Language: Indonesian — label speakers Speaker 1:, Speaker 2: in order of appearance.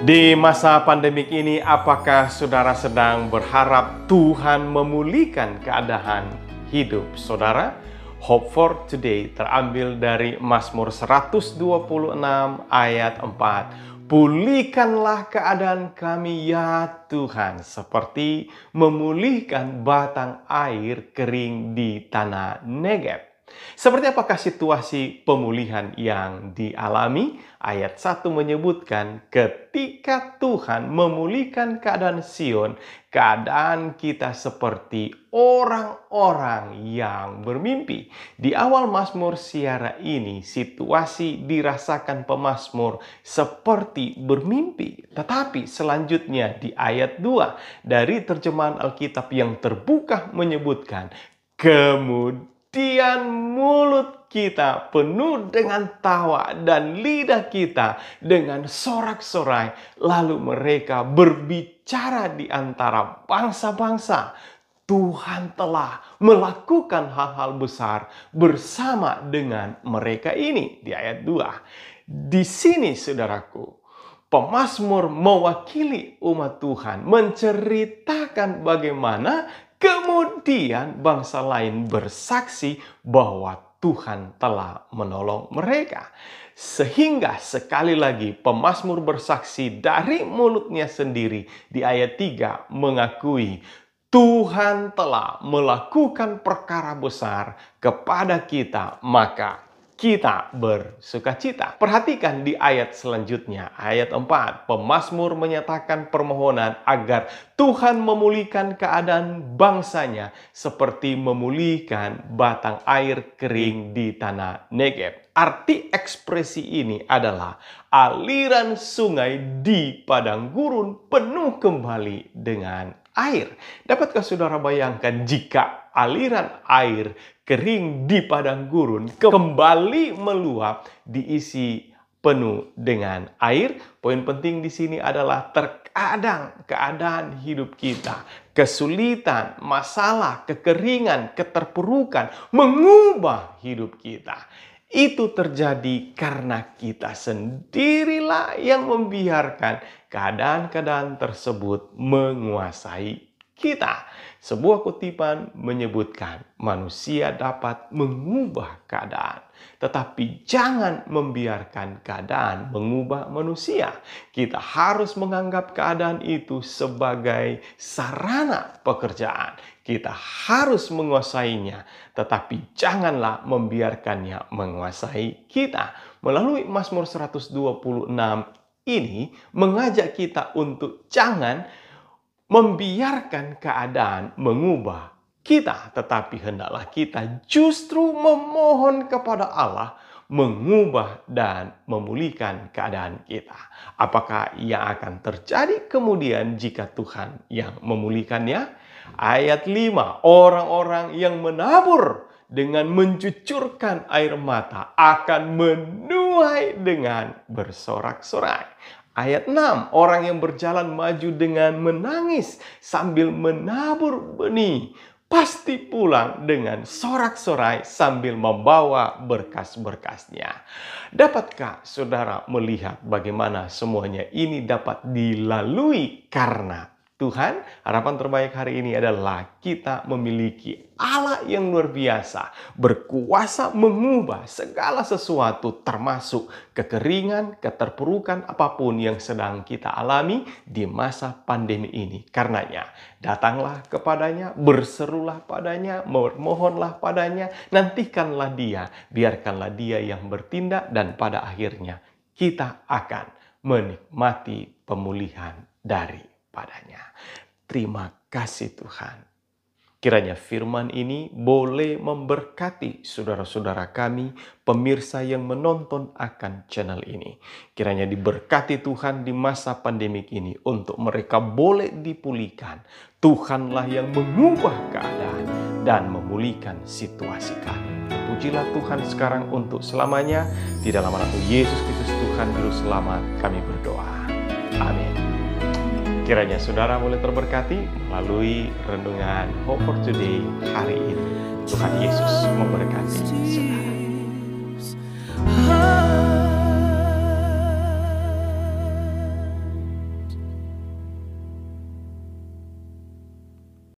Speaker 1: Di masa pandemik ini, apakah saudara sedang berharap Tuhan memulihkan keadaan hidup saudara? Hope for Today terambil dari Mazmur 126 ayat 4. Pulihkanlah keadaan kami ya Tuhan seperti memulihkan batang air kering di tanah Negev. Seperti apakah situasi pemulihan yang dialami? Ayat 1 menyebutkan ketika Tuhan memulihkan keadaan Sion, keadaan kita seperti orang-orang yang bermimpi. Di awal Mazmur Siara ini, situasi dirasakan pemazmur seperti bermimpi. Tetapi selanjutnya di ayat 2 dari terjemahan Alkitab yang terbuka menyebutkan Kemudian Dian mulut kita penuh dengan tawa dan lidah kita dengan sorak-sorai. Lalu mereka berbicara di antara bangsa-bangsa. Tuhan telah melakukan hal-hal besar bersama dengan mereka ini di ayat 2. Di sini saudaraku, pemazmur mewakili umat Tuhan menceritakan bagaimana Kemudian bangsa lain bersaksi bahwa Tuhan telah menolong mereka. Sehingga sekali lagi pemazmur bersaksi dari mulutnya sendiri di ayat 3 mengakui Tuhan telah melakukan perkara besar kepada kita, maka kita bersuka cita. Perhatikan di ayat selanjutnya, ayat 4. pemasmur menyatakan permohonan agar Tuhan memulihkan keadaan bangsanya seperti memulihkan batang air kering di tanah Negev. Arti ekspresi ini adalah aliran sungai di padang gurun penuh kembali dengan air. Dapatkah saudara bayangkan jika aliran air kering di padang gurun kembali meluap diisi penuh dengan air. Poin penting di sini adalah terkadang keadaan hidup kita, kesulitan, masalah, kekeringan, keterpurukan mengubah hidup kita. Itu terjadi karena kita sendirilah yang membiarkan keadaan-keadaan tersebut menguasai kita. Sebuah kutipan menyebutkan manusia dapat mengubah keadaan, tetapi jangan membiarkan keadaan mengubah manusia. Kita harus menganggap keadaan itu sebagai sarana pekerjaan. Kita harus menguasainya, tetapi janganlah membiarkannya menguasai kita. Melalui Mazmur 126 ini mengajak kita untuk jangan membiarkan keadaan mengubah kita, tetapi hendaklah kita justru memohon kepada Allah mengubah dan memulihkan keadaan kita. Apakah ia akan terjadi kemudian jika Tuhan yang memulihkannya? Ayat 5, orang-orang yang menabur dengan mencucurkan air mata akan menuai dengan bersorak-sorai. Ayat 6, orang yang berjalan maju dengan menangis sambil menabur benih pasti pulang dengan sorak-sorai sambil membawa berkas-berkasnya. Dapatkah saudara melihat bagaimana semuanya ini dapat dilalui karena Tuhan, harapan terbaik hari ini adalah kita memiliki Allah yang luar biasa, berkuasa mengubah segala sesuatu termasuk kekeringan, keterpurukan apapun yang sedang kita alami di masa pandemi ini. Karenanya, datanglah kepadanya, berserulah padanya, mohonlah padanya, nantikanlah dia, biarkanlah dia yang bertindak dan pada akhirnya kita akan menikmati pemulihan dari padanya. Terima kasih Tuhan. Kiranya firman ini boleh memberkati saudara-saudara kami, pemirsa yang menonton akan channel ini. Kiranya diberkati Tuhan di masa pandemik ini untuk mereka boleh dipulihkan. Tuhanlah yang mengubah keadaan dan memulihkan situasi kami. Pujilah Tuhan sekarang untuk selamanya. Di dalam nama Yesus Kristus Tuhan Juru Selamat kami berdoa. Kiranya saudara boleh terberkati melalui renungan Hope for Today hari ini. Tuhan Yesus memberkati saudara.